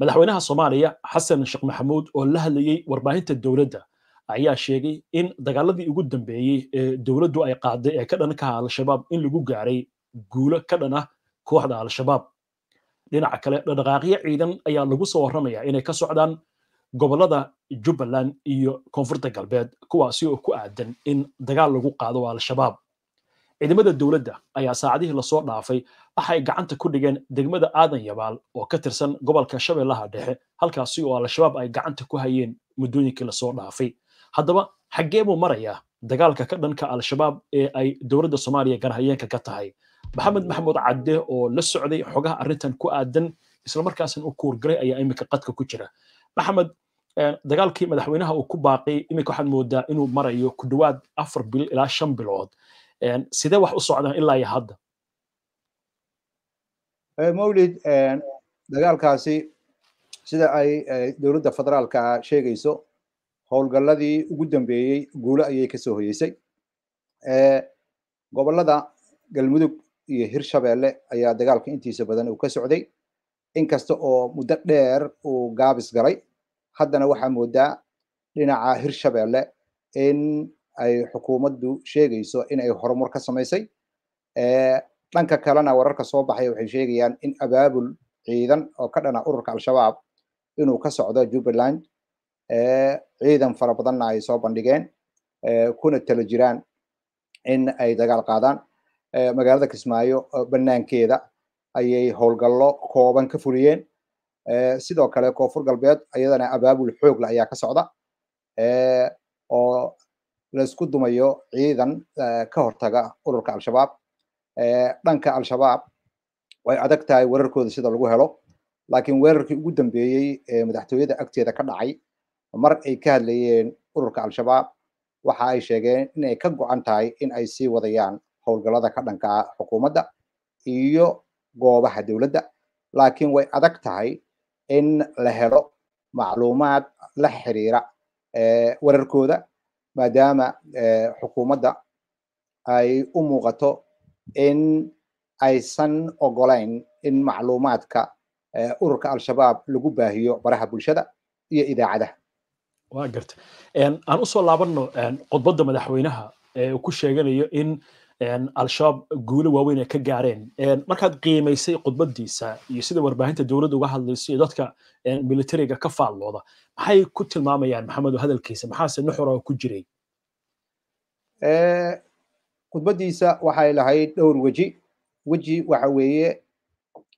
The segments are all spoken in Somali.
madaxweynaha soomaaliya xasan sheekh maxamuud oo la hadlayey warbaahinta dowladda ayaa sheegay in dagaaladii ugu dambeeyey ee dowladdu ay qaaday ee ka kaha al-shabaab in lagu gaaray guulo ka dhan ah kooxda al-shabaab dhinaca kale dhaqdhaqaaqyo ciidan ayaa lagu soo warramaya inay ka socdaan gobollada jubbaland iyo koonfurta galbeed kuwaasi oo ku aadan in dagaal lagu qaado al-shabaab ciidamada dowladda ayaa saacadihii lasoo dhaafay waxay gacanta ku dhigeen degmada aadan yabaal oo ka tirsan gobolka shabeellaha dhexe halkaasi oo al-shabaab ay gacanta ku hayeen muddooyinkii lasoo dhaafay haddaba xaggee buu marayaa dagaalka ka dhanka al-shabaab ee ay dowladda soomaaliya garhayeenka ka tahay maxamed maxamuud cadde oo la socday xogaha arrintan ku aadan islamarkaasna u kuurgalay ayaa imika qadka ku jira maxamed eh, dagaalkii madaxweynaha uu ku baaqay imika waxaad moodaa inuu marayo ku dhowaad afar bil ilaa shan bilood sidee wax u socdaan ilaa iyo hadda eh, mawlid dagaalkaasi sida ay eh, dowladda federaalka ah sheegayso howlgalladii ugu dambeeyey guulo ayay kasoo hoyeysay eh, gobollada galmudug iyo hirshabeelle ayaa dagaalka intiisa badan uu ka socday inkasta oo muddo dheer uu gaabis galay haddana waxaa moodaa dhinaca hirshabeelle in ay xukuumaddu sheegayso in ay horumar ka samaysay dhanka kalena wararka soo baxay waxay sheegayaan in abaabul ciidan oo ka dhana ururka al-shabaab inuu ka socdo jubbaland ciidan fara badanna ay soo bandhigeen kuna talo jiraan in ay dagaal qaadaan magaalada kismaayo bannaankeeda ayay howlgallo kooban ka fuliyeen sidoo kale koonfur galbeed iyadana abaabul xoogle ayaa ka socda oo laisku dumayo ciidan eh, ka hortaga ururka al-shabaab eh, dhanka al-shabaab way adag tahay weerarkooda sida lagu helo laakiin weerarkii ugu dambeeyey ee madaxtooyada agteeda ka dhacay mar ay ka hadlayeen ururka al-shabaab waxa ay sheegeen inay ka go-an tahay in ay sii wadayaan howlgallada ka dhanka xukuumadda iyo goobaha dowladda laakiin way adag tahay in la helo macluumaad la xiriira eh, weerarkooda maadaama eh, xukuumadda ay u muuqato in aysan ogolayn in macluumaadka eh, ururka al-shabaab lagu baahiyo baraha bulshada iyo idaacadaha waa garta aan usoo laabanno khudbadda madaxweynaha ee eh, uu ku sheeganayo in al-shabaab guulo waaweyn ay ka gaareen markaad qiimaysay khudbadiisa iyo sida warbaahinta dowladda uga hadlayso iyo dadka militariga ka faallooda maxay ku tilmaamayaan maxamedo hadalkiisa maxaase nuxura ku jiray khudbadiisa waxay lahayd dhowr weji weji waxa weeye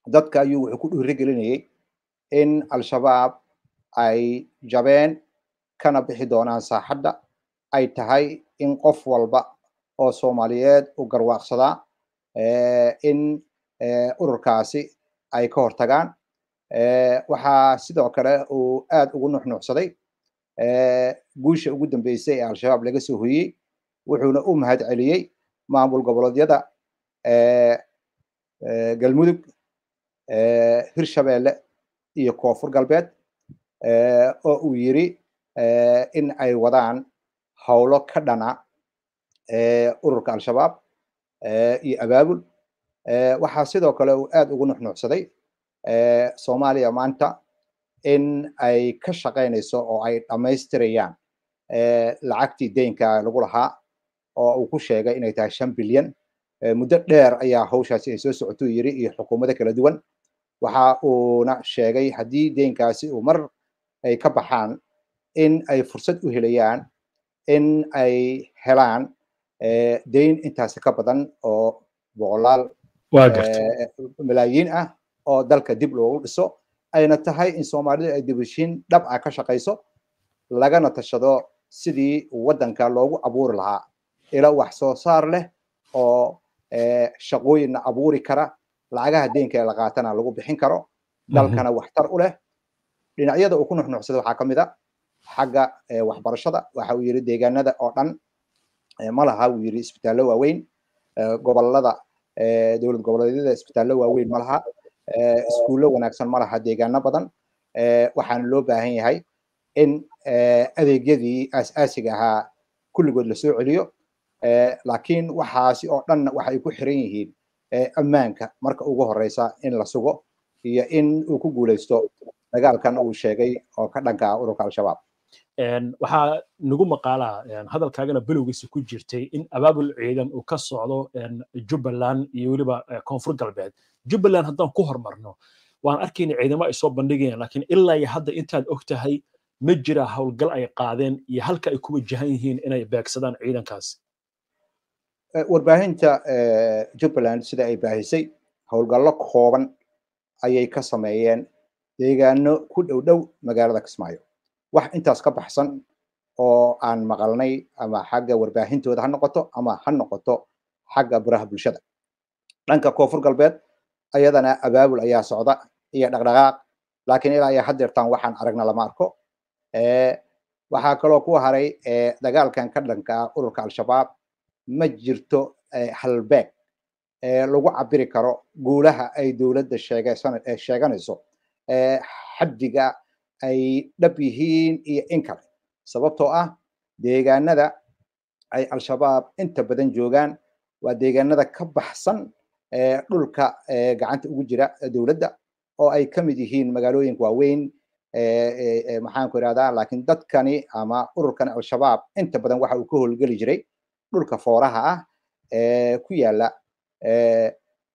dadka ayuu wuxuu ku dhiirigelinayay in al-shabaab ay jabeen kana bixi doonaan saaxadda ay tahay in qof walba oo soomaaliyeed u garwaaqsadaa eh, in eh, ururkaasi ay ka hortagaan eh, waxaa sidoo kale uu aad ugu nuxnuuxsaday guusha ugu dambeysay ee al-shabaab laga soo hoyey wuxuuna u mahad celiyey maamul goboleedyada galmudug hirshabeelle iyo koonfur galbeed oo uu yiri in ay wadaan howlo ka dhana ururka al-shabaab iyo abaabul waxaa sidoo kale uu aad ugu nuxnuuxsaday soomaaliya maanta in ay ka shaqaynayso oo ay dhammaystirayaan lacagtii deynka lagu lahaa oo uu ku sheegay inay tahay shan bilyan muddo dheer ayaa hawshaasi ay soo socotuu yiri iyo xukuumado kala duwan waxa uuna sheegay haddii deynkaasi uu mar ay ka baxaan in ay fursad u helayaan in ay helaan Eh, deyn intaasi ka badan oo boqolaal eh, malaayiin ah oo dalka dib loogu dhiso ayna tahay in soomaalidu ay dibheshiin dhab ah ka shaqayso lagana tashado sidii waddanka loogu abuuri lahaa ilo wax soo saar leh oo eh, shaqooyinna abuuri kara lacagaha deynka ee la qaatana lagu bixin karo mhm. dalkana waxtar u leh dhinacyada uu ku nuxnuxsada waxaa ka mid a ah xagga waxbarashada waxa uu yidhi deegaanada oo dhan malaha laha wuu yiri isbitaallo waaweyn gobollada dowlad goboleedyada isbitaallo waaweyn malaha iskuullo wanaagsan malaha deegaano badan waxaana loo baahan yahay in adeegyadii aas-aasiga ahaa kulligood lasoo celiyo laakiin waxaasi oo dhanna waxay ku xiran yihiin ammaanka marka ugu horeysa in la sugo iyo in uu ku guuleysto dagaalkan uu sheegay oo ka dhanka ururka al-shabaab waxaa nagu maqaala hadalkaagana bilowgiisa ku jirtay in abaabul ciidan uu ka socdo jubbaland iyo weliba eh, koonfur galbeed jubbaland haddaan ku hormarno waan arkayna ciidamo ay soo bandhigayaan laakiin ilaa iyo hadda intaad ogtahay ma jira howlgal ay qaadeen iyo halka ay ku wajahan yihiin inay beegsadaan ciidankaas eh, warbaahinta eh, jubbaland sida ay baahisay howlgallo kooban ayay ka sameeyeen deegaano ku dhow dhow magaalada kismaayo wax intaas ka baxsan oo aan maqalnay ama xagga warbaahintooda ha noqoto ama ha noqoto xagga baraha bulshada dhanka koonfur galbeed ayadana abaabul ayaa socda iyo dhaqdhaqaaq laakiin ilaa iyo hadeertaan waxaan aragna lama arko waxaa kaloo ku haray dagaalkan ka dhanka ururka al-shabaab ma jirto halbeeg lagu cabiri karo guulaha ay dowladda sheeganayso xaddiga ay dhab yihiin iyo in kale sababtoo ah deegaanada ay al-shabaab inta badan joogaan waa deegaanada ka baxsan dhulka gacanta ugu jira dowladda oo ay ka mid yihiin magaalooyin waaweyn maxaanku irahdaa laakiin dadkani ama ururkan al-shabaab inta badan waxa uu ka howlgeli jiray dhulka fooraha ah ee ku yaala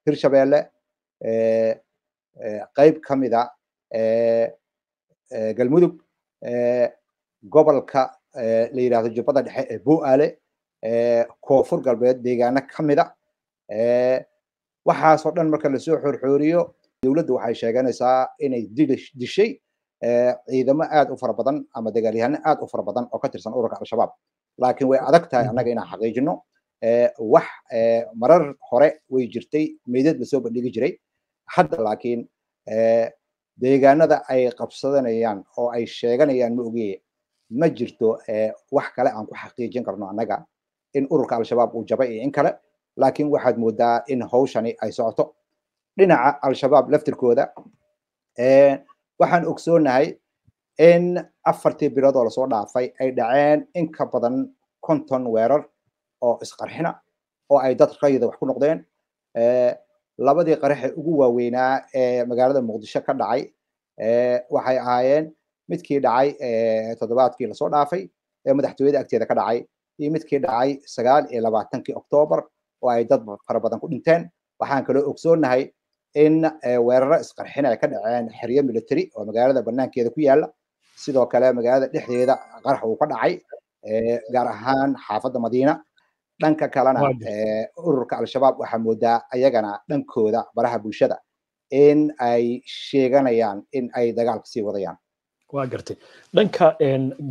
hirshabeelle qayb ka mida ah, galmudug gobolka la yihahdo jubbada dhexe ee bu'aale koonfur galbeed deegaano ka mida ah. waxaasoo dhan marka lasoo xorxooriyo dowladdu waxay sheeganaysaa inay dishay ciidamo aad u fara badan ama dagaalyahano aad u fara badan oo ka tirsan ururka al-shabaab laakiin way adag tahay annaga inaan xaqiijino wax marar hore way jirtay meydad lasoo bandhigi jiray hadda laakiin deegaanada ay qabsadanayaan oo ay sheeganayaan ma ogeye ma jirto eh, wax kale aan ku xaqiijin karno annaga in ururka al-shabaab uu jabay iyo in kale laakiin waxaad moodaa in hawshani ay socoto dhinaca al-shabaab laftirkooda eh, waxaan ogsoonahay in afartii bilood oo lasoo dhaafay ay dhaceen in ka badan konton weerar oo isqarxina oo ay dad rayida wax ku noqdeen eh, labadii qaraxe ugu waaweynaa ee magaalada muqdisho ka dhacay waxay ahaayeen midkii dhacay toddobaadkii lasoo dhaafay ee madaxtooyada agteeda ka dhacay iyo midkii dhacay sagaal iyo labaatankii oktoobar oo ay dad fara badan ku dhinteen waxaan kaloo ogsoonnahay in weeraro isqarxin ay ka dhaceen xeryo military oo magaalada banaankeeda ku yaala sidoo kale magaalada dhexdeeda qarax uu ka dhacay gaar ahaan xaafadda madiina dhanka kalena ururka al-shabaab waxaa moodaa ayagana dhankooda baraha bulshada in ay sheeganayaan in ay dagaalka sii wadayaan waa gartay dhanka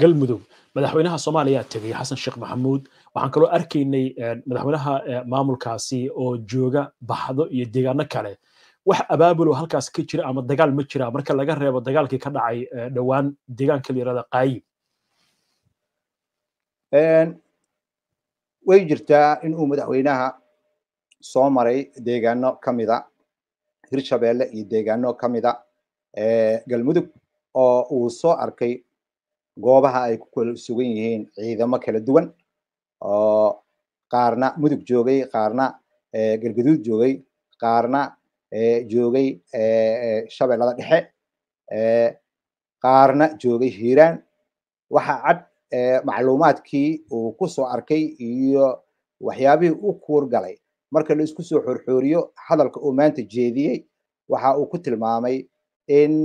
galmudug madaxweynaha soomaaliya tegay xasan sheekh maxamuud waxaan kaloo arkaynay madaxweynaha maamulkaasi oo jooga baxdo iyo deegaano kale wax abaabulo halkaas ka jira ama dagaal ma jira marka laga reebo dagaalkii ka dhacay dhowaan deegaanka la yirahda qaayib way jirtaa inuu madaxweynaha soo maray deegaano ka mida hirshabeelle iyo deegaano kamida galmudug oo uu soo arkay goobaha ay ku kala sugan yihiin ciidamo kala duwan oo qaarna mudug joogay qaarna galgaduud joogay qaarna joogay shabeellada dhexe qaarna joogay hiiraan waxaa cad macluumaadkii uu kusoo arkay iyo waxyaabihii u kuur galay marka la isku soo xorxooriyo hadalka uu maanta jeediyey waxa uu ku tilmaamay in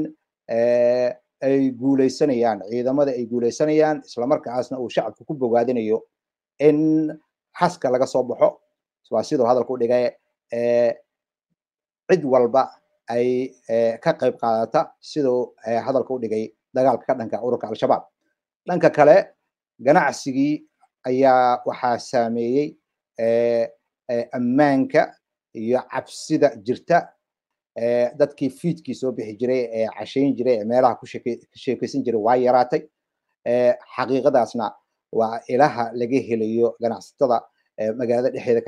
ay guulaysanayaan ciidamada ay guulaysanayaan islamarkaasna uu shacabka ku bogaadinayo in xaska laga soo baxo waa siduu hadalku dhigay cid walba ay ka qayb qaadata siduu hadalka u dhigay dagaalka ka dhanka ururka al-shabaab dhanka kale ganacsigii ayaa waxaa saameeyey ammaanka iyo cabsida jirta dadkii fiidkii soo bixi jiray ee cashayn jiray ee meelaha ku sheekaysan jiray waa yaraatay xaqiiqadaasna waa ilaha laga helayo ganacsatada magaalada dhexeeda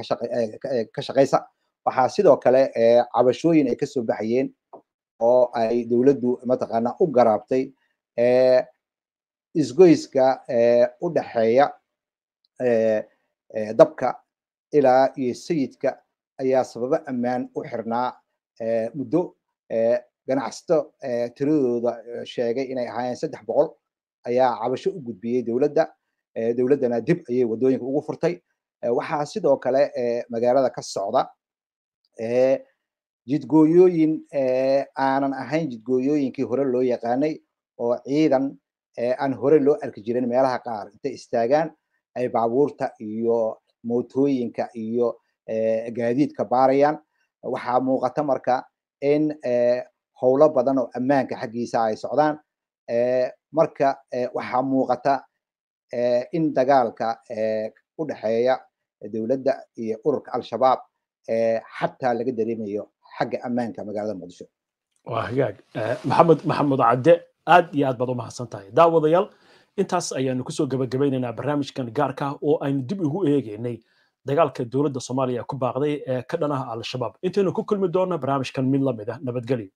ka shaqaysa waxaa sidoo kale cabashooyin ay kasoo baxayeen oo ay dowladdu mataqaana u garaabtay isgoyska eh, u dhexeeya eh, eh, dabka ilaa iyo sayidka ayaa sababo ammaan u xirnaa muddo ganacsato tiradooda sheegay inay ahaayeen saddex boqol ayaa cabasho u gudbiyey dowladda dowladdana dib ayay wadooyinka ugu furtay waxaa sidoo kale magaalada ka socda jidgooyooyin aanan ahayn jidgooyooyinkii hore loo yaqaanay oo ciidan aan hore loo arki jirin meelaha qaar intay istaagaan ay baabuurta iyo mootooyinka iyo gaadiidka baarayaan waxaa muuqata marka in howlo badan oo ammaanka xaggiisa ay socdaan marka waxaa muuqata in dagaalka u dhexeeya dowladda iyo ururka al-shabaab xataa laga dareemayo xagga ammaanka magaalada muqdisho waa hagaag maxamed maxamed cadde aad iyo aad baad u mahadsan tahay daawadayaal intaas ayaanu kusoo gebagabaynaynaa barnaamijkan gaarka ah oo aynu dib ugu eegaynay dagaalka dowladda soomaaliya ku baaqday ee ka dhan ah al-shabaab intaynu ku kulmi doonno barnaamijkan mid la mid ah nabadgelyo